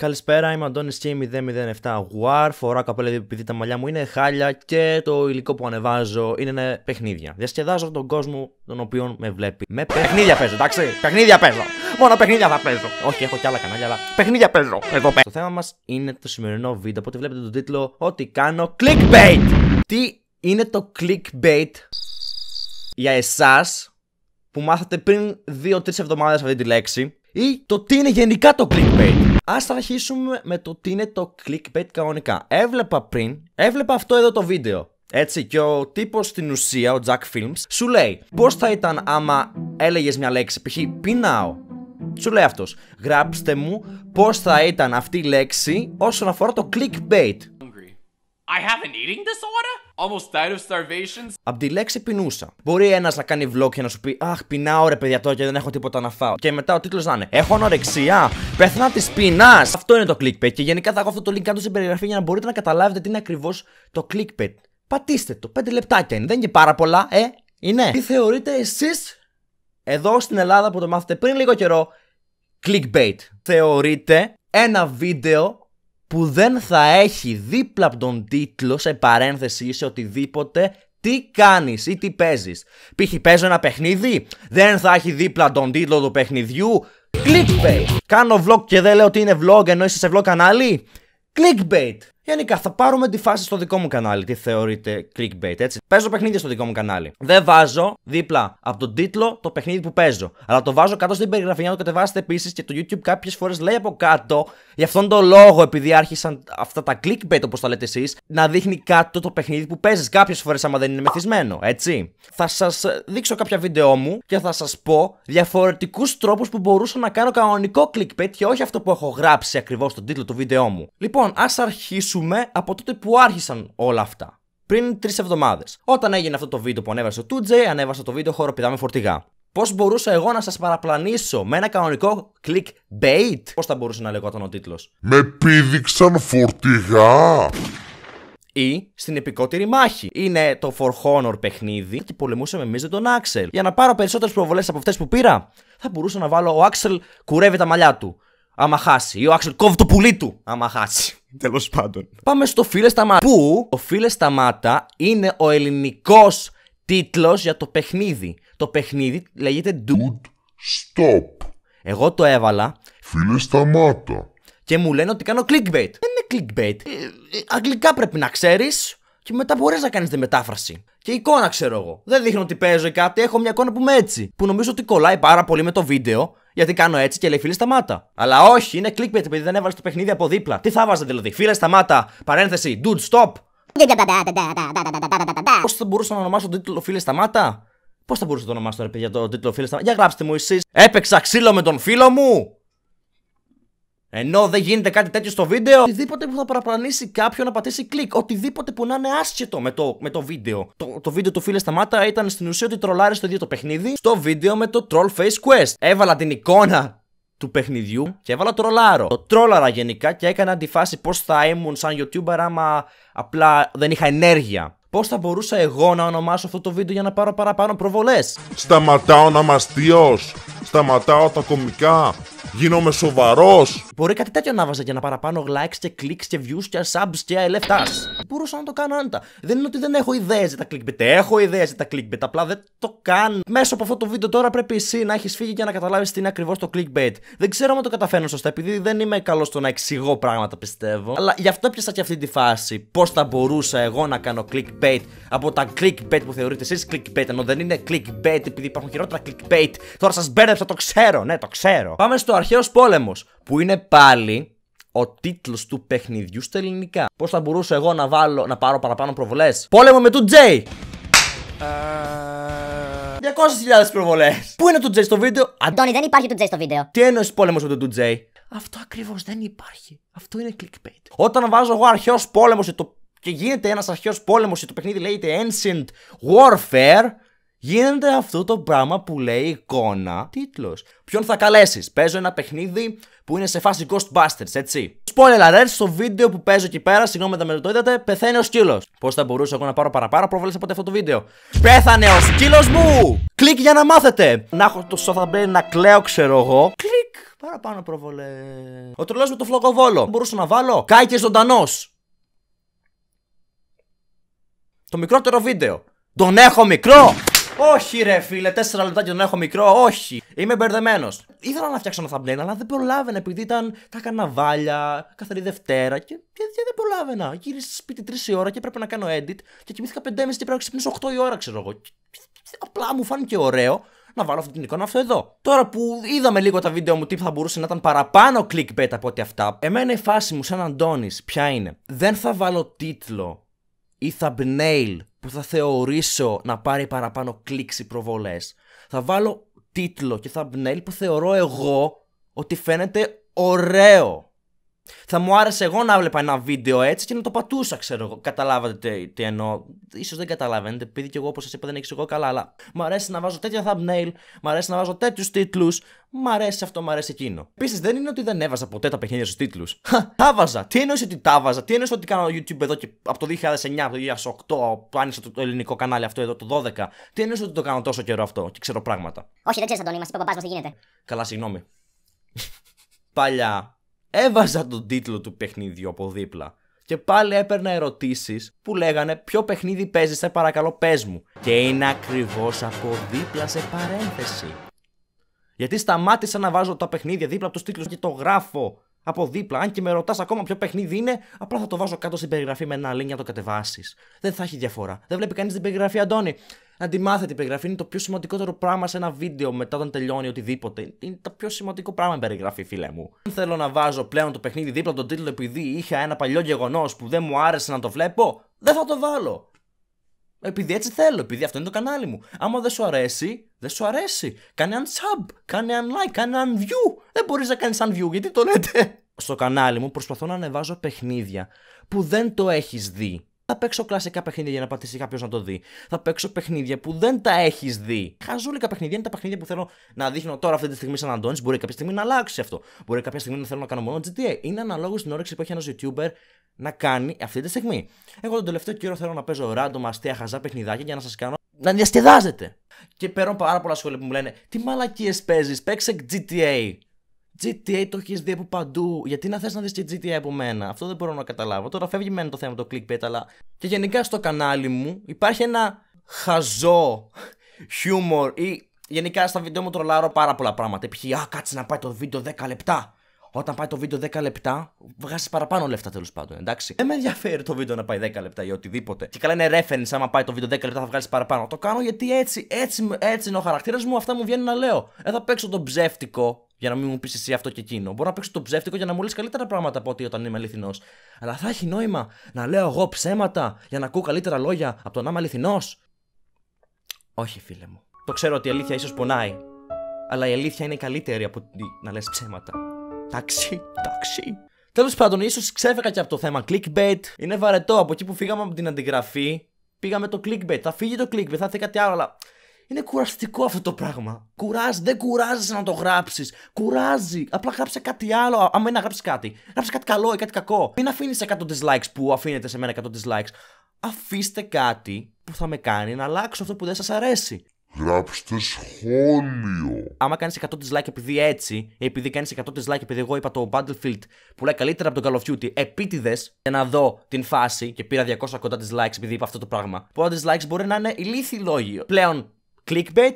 Καλησπέρα, είμαι Αντώνης και είμαι 007 War. Φοράω καπέλα επειδή τα μαλλιά μου είναι χάλια και το υλικό που ανεβάζω είναι παιχνίδια. Διασκεδάζω τον κόσμο τον οποίο με βλέπει. Με παιχνίδια παίζω, εντάξει. Παιχνίδια παίζω. Μόνο παιχνίδια θα παίζω. Όχι, έχω κι άλλα κανάλια, αλλά παιχνίδια παίζω. Εδώ πέρα. Το θέμα μας είναι το σημερινό βίντεο. Οπότε βλέπετε τον τίτλο Ότι κάνω clickbait. Τι είναι το clickbait για εσάς που μάθατε πριν 2-3 εβδομάδες αυτή τη λέξη ή το τι είναι γενικά το clickbait. Ας αρχίσουμε με το τι είναι το clickbait κανονικά. Έβλεπα πριν, έβλεπα αυτό εδώ το βίντεο. Έτσι, και ο τύπος στην ουσία, ο Jack Films, σου λέει πώς θα ήταν άμα έλεγες μια λέξη, π.χ. πεινάω. Σου λέει αυτός. γράψτε μου πώς θα ήταν αυτή η λέξη όσον αφορά το clickbait. I have an eating disorder? Almost died of starvation. Απ' τη λέξη πεινούσα. Μπορεί ένας να κάνει vlog και να σου πει Αχ, πεινάω ρε παιδιά τώρα και δεν έχω τίποτα να φάω. Και μετά ο τίτλος να είναι Έχω ανορεξία. Πεθνά της πεινά. Αυτό είναι το clickbait. Και γενικά θα έχω αυτό το link κάτω στην περιγραφή για να μπορείτε να καταλάβετε τι είναι ακριβώς το clickbait. Πατήστε το. 5 λεπτάκια είναι. Δεν είναι πάρα πολλά, ε. Είναι. Τι θεωρείτε εσείς εδώ στην Ελλάδα που το μάθετε πριν λίγο καιρό clickbait. Θεωρείτε ένα βίντεο που δεν θα έχει δίπλα από τον τίτλο σε παρένθεση ή σε οτιδήποτε τι κάνεις ή τι παίζεις. Π.χ. παίζω ένα παιχνίδι, δεν θα έχει δίπλα τον τίτλο του παιχνιδιού. Clickbait. Κάνω vlog και δεν λέω ότι είναι vlog ενώ είσαι σε vlog κανάλι. Clickbait. Γενικά θα πάρουμε τη φάση στο δικό μου κανάλι. Τι θεωρείτε clickbait, έτσι. Παίζω παιχνίδια στο δικό μου κανάλι. Δεν βάζω δίπλα από τον τίτλο το παιχνίδι που παίζω. Αλλά το βάζω κάτω στην περιγραφή για να το κατεβάσετε επίσης και το YouTube κάποιες φορές λέει από κάτω. Γι' αυτόν τον λόγο, επειδή άρχισαν αυτά τα clickbait όπως τα λέτε εσείς, να δείχνει κάτω το παιχνίδι που παίζεις. Κάποιες φορές, άμα δεν είναι μεθυσμένο, έτσι. Θα σας ε, δείξω κάποια βίντεο μου και θα σας πω διαφορετικούς τρόπους που μπορούσα να κάνω κανονικό clickbait και όχι αυτό που έχω γράψει ακριβώς στον τίτλο του βίντεο μου. Λοιπόν, ας αρχίσουμε από τότε που άρχισαν όλα αυτά πριν τρεις εβδομάδες. Όταν έγινε αυτό το βίντεο που ανέβασε το 2J, ανέβασα το βίντεο χώρο πηδάμε φορτηγά. Πώς μπορούσα εγώ να σας παραπλανήσω με ένα κανονικό clickbait, πώς θα μπορούσε να λεγόταν ο τίτλος. Με πήδηξαν φορτηγά! ή στην επικότερη μάχη. Είναι το For Honor παιχνίδι και πολεμούσε με τον Άξελ. Για να πάρω περισσότερες προβολές από αυτές που πήρα, θα μπορούσα να βάλω ο Άξελ κουρεύει τα μαλλιά του άμα χάσει. Ή ο Άξελ κόβει το πουλί του, άμα χάσει. Τέλος πάντων. Πάμε στο Φίλε Σταμάτα. Που ο Φίλε Σταμάτα είναι ο ελληνικός τίτλος για το παιχνίδι. Το παιχνίδι λέγεται Dude Stop. Εγώ το έβαλα. Φίλε Σταμάτα. Και μου λένε ότι κάνω clickbait. Δεν είναι clickbait. Ε, ε, αγγλικά πρέπει να ξέρεις και μετά μπορείς να κάνεις τη μετάφραση. Και εικόνα ξέρω εγώ. Δεν δείχνω ότι παίζω ή κάτι. Έχω μια εικόνα που είμαι έτσι. Που νομίζω ότι κολλάει πάρα πολύ με το βίντεο γιατί κάνω έτσι και λέει φίλε μάτα; Αλλά όχι, είναι clickbait επειδή δεν έβαλες το παιχνίδι από δίπλα. Τι θα βάζα δηλαδή, φίλε σταμάτα, παρένθεση, dude stop. Πώς θα μπορούσα να ονομάσω τον τίτλο φίλε σταμάτα. Πώς θα μπορούσα να το ονομάσω ρε παιδιά το τίτλο φίλε σταμάτα. Για γράψτε μου εσείς. Έπαιξα ξύλο με τον φίλο μου. Ενώ δεν γίνεται κάτι τέτοιο στο βίντεο, οτιδήποτε που θα παραπλανήσει κάποιον να πατήσει κλικ, οτιδήποτε που να είναι άσχετο με το, με το βίντεο. Το, το βίντεο του φίλε Σταμάτα ήταν στην ουσία ότι τρολάρει το ίδιο το παιχνίδι στο βίντεο με το Troll Face Quest. Έβαλα την εικόνα του παιχνιδιού και έβαλα το ρολάρο. Το τρόλαρα γενικά και έκανα αντιφάση πώς θα ήμουν σαν YouTuber άμα απλά δεν είχα ενέργεια. Πώς θα μπορούσα εγώ να ονομάσω αυτό το βίντεο για να πάρω παραπάνω προβολές. Σταματάω να μαστείω σταματάω τα κομικά, γίνομαι σοβαρός. Μπορεί κάτι τέτοιο να βάζα για να παραπάνω likes και clicks και views και subs και λεφτάς. Μπορούσα να το κάνω άντα. Δεν είναι ότι δεν έχω ιδέες για τα clickbait. Έχω ιδέες για τα clickbait, απλά δεν το κάνω. Μέσω από αυτό το βίντεο τώρα πρέπει εσύ να έχεις φύγει για να καταλάβεις τι είναι ακριβώς το clickbait. Δεν ξέρω αν το καταφέρνω σωστά, επειδή δεν είμαι καλός στο να εξηγώ πράγματα πιστεύω. Αλλά γι' αυτό πιάσα και αυτή τη φάση. Πώς θα μπορούσα εγώ να κάνω clickbait από τα clickbait που θεωρείτε εσείς clickbait, ενώ δεν είναι clickbait επειδή υπάρχουν χειρότερα clickbait. Τώρα σας μπέρεψα αυτό το ξέρω, ναι, το ξέρω. Πάμε στο Αρχαίος Πόλεμος, που είναι πάλι ο τίτλος του παιχνιδιού στα ελληνικά. Πώς θα μπορούσα εγώ να, βάλω, να πάρω παραπάνω προβολές. Πόλεμο με του Τζέι! 200.000 ε, προβολές. Πού είναι το Τζέι στο βίντεο, Αντώνη, δεν υπάρχει το Τζέι στο βίντεο. Τι εννοείς πόλεμος με το Τζέι. Αυτό ακριβώς δεν υπάρχει. Αυτό είναι clickbait. Όταν βάζω εγώ αρχαίος πόλεμος το... και γίνεται ένας αρχαίος πόλεμος και το παιχνίδι λέγεται Ancient Warfare, Γίνεται αυτό το πράγμα που λέει εικόνα τίτλος. Ποιον θα καλέσεις. Παίζω ένα παιχνίδι που είναι σε φάση Ghostbusters, έτσι. Spoiler ρε, στο βίντεο που παίζω εκεί πέρα, συγγνώμη δεν με το είδατε, πεθαίνει ο σκύλος. Πώς θα μπορούσα εγώ να πάρω παραπάνω, προβολέ από αυτό το βίντεο. Πέθανε ο σκύλος μου! Κλικ για να μάθετε! Να έχω το σοφαμπέ να κλαίω, ξέρω εγώ. Κλικ! Παραπάνω προβολέ. Ο τρελός με το φλοκοβόλο. Μπορούσα να βάλω. και ζωντανός. Το μικρότερο βίντεο. Τον έχω μικρό! Όχι, ρε φίλε, 4 λεπτά και τον έχω μικρό, όχι. Είμαι μπερδεμένος. Ήθελα να φτιάξω ένα thumbnail, αλλά δεν προλάβαινα επειδή ήταν τα καναβάλια, καθαρή Δευτέρα και, και, δεν προλάβαινα. Γύρισα σπίτι 3 η ώρα και πρέπει να κάνω edit και κοιμήθηκα 5.30 και πρέπει να ξυπνήσω 8 η ώρα, ξέρω εγώ. Απλά μου φάνηκε ωραίο να βάλω αυτή την εικόνα αυτό εδώ. Τώρα που είδαμε λίγο τα βίντεο μου τι θα μπορούσε να ήταν παραπάνω clickbait από ό,τι αυτά, εμένα η φάση μου σαν Αντώνης ποια είναι. Δεν θα βάλω τίτλο ή thumbnail που θα θεωρήσω να πάρει παραπάνω κλικς ή προβολές. Θα βάλω τίτλο και thumbnail που θεωρώ εγώ ότι φαίνεται ωραίο. Θα μου άρεσε εγώ να βλέπα ένα βίντεο έτσι και να το πατούσα, ξέρω εγώ. Καταλάβατε τι, τι εννοώ. σω δεν καταλαβαίνετε, επειδή και εγώ, όπως σας είπα, δεν έχει εγώ καλά, αλλά μου αρέσει να βάζω τέτοια thumbnail, μου αρέσει να βάζω τέτοιους τίτλους, Μ' αρέσει αυτό, μου αρέσει εκείνο. Επίσης, δεν είναι ότι δεν έβαζα ποτέ τα παιχνίδια στους τίτλους. Τα βάζα. Τι εννοείς ότι τα βάζα, τι εννοείς ότι κάνω YouTube εδώ και από το 2009, από το 2008, που άνοιξα το, ελληνικό κανάλι αυτό εδώ το 12. Τι εννοείς ότι το κάνω τόσο καιρό αυτό και ξέρω πράγματα. Όχι, δεν ξέρω Αντώνη, μας είπε ο παπάς μας γίνεται. Καλά, συγγνώμη. Παλιά έβαζα τον τίτλο του παιχνιδιού από δίπλα. Και πάλι έπαιρνα ερωτήσεις που λέγανε ποιο παιχνίδι παίζεις σε παρακαλώ πες μου. Και είναι ακριβώς από δίπλα σε παρένθεση. Γιατί σταμάτησα να βάζω τα παιχνίδια δίπλα από τους τίτλους και το γράφω από δίπλα. Αν και με ρωτάς ακόμα ποιο παιχνίδι είναι, απλά θα το βάζω κάτω στην περιγραφή με ένα link για να το κατεβάσεις. Δεν θα έχει διαφορά. Δεν βλέπει κανείς την περιγραφή, Αντώνη να τη μάθετε περιγραφή. Είναι το πιο σημαντικότερο πράγμα σε ένα βίντεο μετά όταν τελειώνει οτιδήποτε. Είναι το πιο σημαντικό πράγμα η περιγραφή, φίλε μου. Δεν θέλω να βάζω πλέον το παιχνίδι δίπλα τον τίτλο επειδή είχα ένα παλιό γεγονός που δεν μου άρεσε να το βλέπω. Δεν θα το βάλω. Επειδή έτσι θέλω, επειδή αυτό είναι το κανάλι μου. Άμα δεν σου αρέσει, δεν σου αρέσει. Κάνε un sub, κάνε un like, κάνε un view. Δεν μπορείς να κάνεις un view, γιατί το λέτε. Στο κανάλι μου προσπαθώ να ανεβάζω παιχνίδια που δεν το έχεις δει. Θα παίξω κλασικά παιχνίδια για να πατήσει κάποιος να το δει. Θα παίξω παιχνίδια που δεν τα έχεις δει. Χαζούλικα παιχνίδια είναι τα παιχνίδια που θέλω να δείχνω τώρα αυτή τη στιγμή σαν Αντώνης. Μπορεί κάποια στιγμή να αλλάξει αυτό. Μπορεί κάποια στιγμή να θέλω να κάνω μόνο GTA. Είναι αναλόγως την όρεξη που έχει ένας YouTuber να κάνει αυτή τη στιγμή. Εγώ τον τελευταίο καιρό θέλω να παίζω random αστεία χαζά παιχνιδάκια για να σας κάνω να διασκεδάζετε. Και παίρνω πάρα πολλά σχόλια που μου λένε Τι μαλακίες παίζεις, παίξε GTA. GTA το έχεις δει από παντού. Γιατί να θες να δεις τη GTA από μένα. Αυτό δεν μπορώ να καταλάβω. Τώρα φεύγει μένα το θέμα το clickbait, αλλά. Και γενικά στο κανάλι μου υπάρχει ένα χαζό χιούμορ ή γενικά στα βίντεο μου τρολάρω πάρα πολλά πράγματα. Π.χ. Α, κάτσε να πάει το βίντεο 10 λεπτά. Όταν πάει το βίντεο 10 λεπτά, βγάζει παραπάνω λεφτά τέλος πάντων, εντάξει. Δεν με ενδιαφέρει το βίντεο να πάει 10 λεπτά ή οτιδήποτε. Και καλά είναι reference, άμα πάει το βίντεο 10 λεπτά θα βγάλεις παραπάνω. Το κάνω γιατί έτσι, έτσι, έτσι είναι ο χαρακτήρας μου, αυτά μου βγαίνουν να λέω. Ε, θα παίξω τον ψεύτικο για να μην μου πεις εσύ αυτό και εκείνο. Μπορώ να παίξω το ψεύτικο για να μου λες καλύτερα πράγματα από ότι όταν είμαι αληθινός. Αλλά θα έχει νόημα να λέω εγώ ψέματα για να ακούω καλύτερα λόγια από τον είμαι αληθινός. Όχι, φίλε μου. Το ξέρω ότι η αλήθεια ίσως πονάει. Αλλά η αλήθεια είναι καλύτερη από να λες ψέματα. Ταξί, ταξί. Τέλος πάντων, ίσως ξέφυγα και από το θέμα clickbait. Είναι βαρετό. Από εκεί που φύγαμε από την αντιγραφή, πήγαμε το clickbait. Θα φύγει το clickbait, θα έρθει κάτι άλλο, αλλά είναι κουραστικό αυτό το πράγμα. Κουράζει, δεν κουράζει να το γράψεις. Κουράζει. Απλά γράψε κάτι άλλο. Αν να γράψεις κάτι, γράψε κάτι καλό ή κάτι κακό. Μην αφήνεις 100 dislikes που αφήνετε σε μένα 100 dislikes. Αφήστε κάτι που θα με κάνει να αλλάξω αυτό που δεν σας αρέσει. Γράψτε σχόλιο. Άμα κάνεις 100 dislike επειδή έτσι, επειδή κάνεις 100 dislike επειδή εγώ είπα το Battlefield λέει καλύτερα από τον Call of Duty, επίτηδες για να δω την φάση και πήρα 200 κοντά dislikes επειδή είπα αυτό το πράγμα. Πολλά dislikes μπορεί να είναι ηλίθι λόγοι. Πλέον clickbait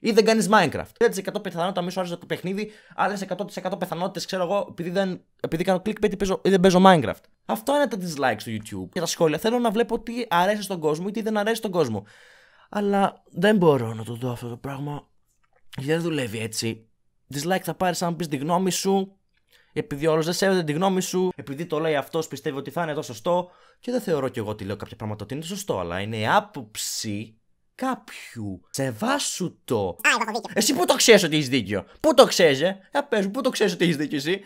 ή δεν κάνεις Minecraft. 100 πιθανότητα μη σου άρεσε το παιχνίδι, άλλες 100% πιθανότητες ξέρω εγώ επειδή, δεν, επειδή κάνω clickbait ή, ή δεν παίζω Minecraft. Αυτό είναι τα dislikes του YouTube. Και τα σχόλια θέλω να βλέπω τι αρέσει στον κόσμο ή τι δεν αρέσει στον κόσμο. Αλλά δεν μπορώ να το δω αυτό το πράγμα. Δεν δουλεύει έτσι. Dislike θα πάρεις αν πεις τη γνώμη σου. Επειδή όλο δεν σέβεται τη γνώμη σου. Επειδή το λέει αυτός πιστεύει ότι θα είναι το σωστό. Και δεν θεωρώ κι εγώ ότι λέω κάποια πράγματα ότι είναι σωστό. Αλλά είναι άποψη κάποιου. Σεβάσου το. Α, Εσύ πού το ξέρεις ότι έχεις δίκιο. Πού το ξέρεις, ε? ε? πες μου, πού το ξέρεις ότι έχεις δίκιο εσύ.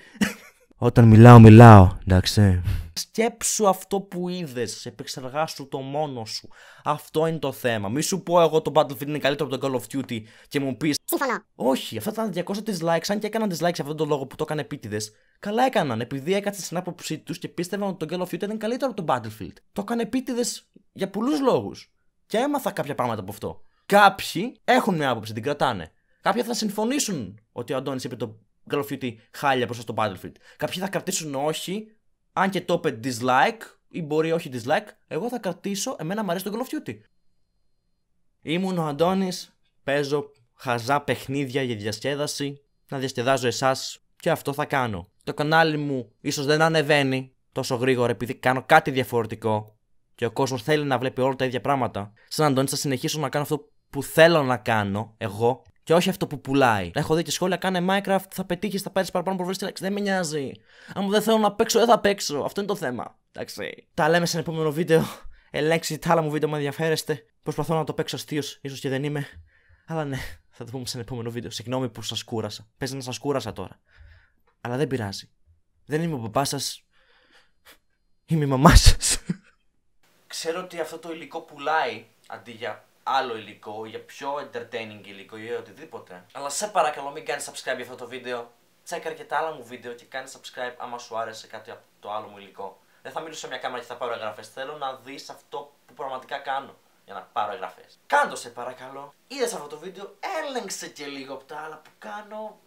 Όταν μιλάω, μιλάω, εντάξει. Σκέψου αυτό που είδες, επεξεργάσου το μόνο σου. Αυτό είναι το θέμα. Μη σου πω εγώ το Battlefield είναι καλύτερο από το Call of Duty και μου πεις. Συμφωνώ. Όχι, αυτά ήταν 200 dislikes, αν και έκαναν dislikes σε αυτόν τον λόγο που το έκανε επίτηδες, καλά έκαναν. Επειδή έκατσε στην άποψή τους και πίστευαν ότι το Call of Duty ήταν καλύτερο από το Battlefield. Το έκανε επίτηδες για πολλούς λόγους. Και έμαθα κάποια πράγματα από αυτό. Κάποιοι έχουν μια άποψη, την κρατάνε. Κάποιοι θα συμφωνήσουν ότι ο Αντώνης είπε το Call of Duty χάλια μπροστά το Battlefield. Κάποιοι θα κρατήσουν όχι, αν και το είπε dislike, ή μπορεί όχι dislike, εγώ θα κρατήσω, εμένα μου αρέσει το Call of Ήμουν ο Αντώνης, παίζω χαζά παιχνίδια για διασκέδαση, να διασκεδάζω εσάς και αυτό θα κάνω. Το κανάλι μου ίσως δεν ανεβαίνει τόσο γρήγορα επειδή κάνω κάτι διαφορετικό και ο κόσμος θέλει να βλέπει όλα τα ίδια πράγματα. Σαν Αντώνη, θα συνεχίσω να κάνω αυτό που θέλω να κάνω εγώ και όχι αυτό που πουλάει. Έχω δει και σχόλια, κάνε Minecraft, θα πετύχεις, θα πάρεις παραπάνω προβολές. Δεν με νοιάζει. Αν δεν θέλω να παίξω, δεν θα παίξω. Αυτό είναι το θέμα. Εντάξει. Τα λέμε σε ένα επόμενο βίντεο. ελέξει, τα άλλα μου βίντεο, με ενδιαφέρεστε. Προσπαθώ να το παίξω αστείο, ίσως και δεν είμαι. Αλλά ναι, θα το πούμε σε ένα επόμενο βίντεο. Συγγνώμη που σας κούρασα. Πες να σας κούρασα τώρα. Αλλά δεν πειράζει. Δεν είμαι ο παπά σας. Είμαι η μαμά σας. Ξέρω ότι αυτό το υλικό πουλάει αντί για άλλο υλικό, για πιο entertaining υλικό ή οτιδήποτε. Αλλά σε παρακαλώ μην κάνεις subscribe για αυτό το βίντεο. Τσέκα και τα άλλα μου βίντεο και κάνεις subscribe άμα σου άρεσε κάτι από το άλλο μου υλικό. Δεν θα μιλήσω σε μια κάμερα και θα πάρω εγγραφές. Θέλω να δεις αυτό που πραγματικά κάνω για να πάρω εγγραφές. Κάντο σε παρακαλώ. Είδες αυτό το βίντεο, έλεγξε και λίγο από τα άλλα που κάνω.